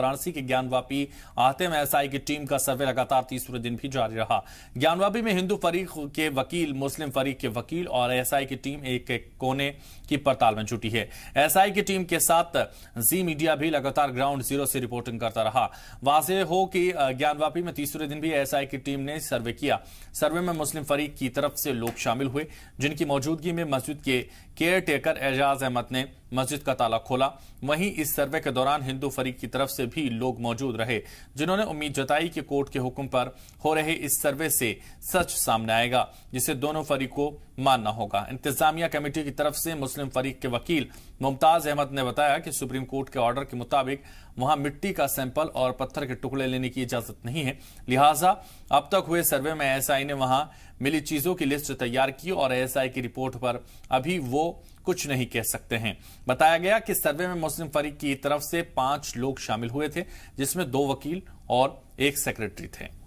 वाराणसी के ज्ञानवापी आतिम एसआई की टीम का सर्वे लगातार तीसरे दिन भी जारी रहा ज्ञानवापी में हिंदू फरीक के वकील मुस्लिम फरीक के वकील और एसआई की टीम एक एक कोने की पड़ताल में जुटी है एसआई की टीम के साथ जी मीडिया भी लगातार ग्राउंड जीरो से रिपोर्टिंग करता रहा वाजे हो कि ज्ञानवापी में तीसरे दिन भी एसआई की टीम ने सर्वे किया सर्वे में मुस्लिम फरीक की तरफ से लोग शामिल हुए जिनकी मौजूदगी में मस्जिद के केयर टेकर एजाज अहमद ने मस्जिद का ताला खोला वहीं इस सर्वे के दौरान हिंदू फरीक की तरफ से भी लोग मौजूद रहे जिन्होंने उम्मीद जताई कि कोर्ट के हुक्म पर हो रहे इस सर्वे से सच सामने आएगा जिसे दोनों फरीक को मानना होगा इंतजामिया कमेटी की तरफ से मुस्लिम फरीक के वकील मुमताज अहमद ने बताया कि सुप्रीम कोर्ट के ऑर्डर के मुताबिक वहां मिट्टी का सैंपल और पत्थर के टुकड़े लेने की इजाजत नहीं है लिहाजा अब तक हुए सर्वे में एएसआई ने वहां मिली चीजों की लिस्ट तैयार की और एएसआई की रिपोर्ट पर अभी वो कुछ नहीं कह सकते हैं बताया गया कि सर्वे में मुस्लिम फरीक की तरफ से पांच लोग शामिल हुए थे जिसमें दो वकील और एक सेक्रेटरी थे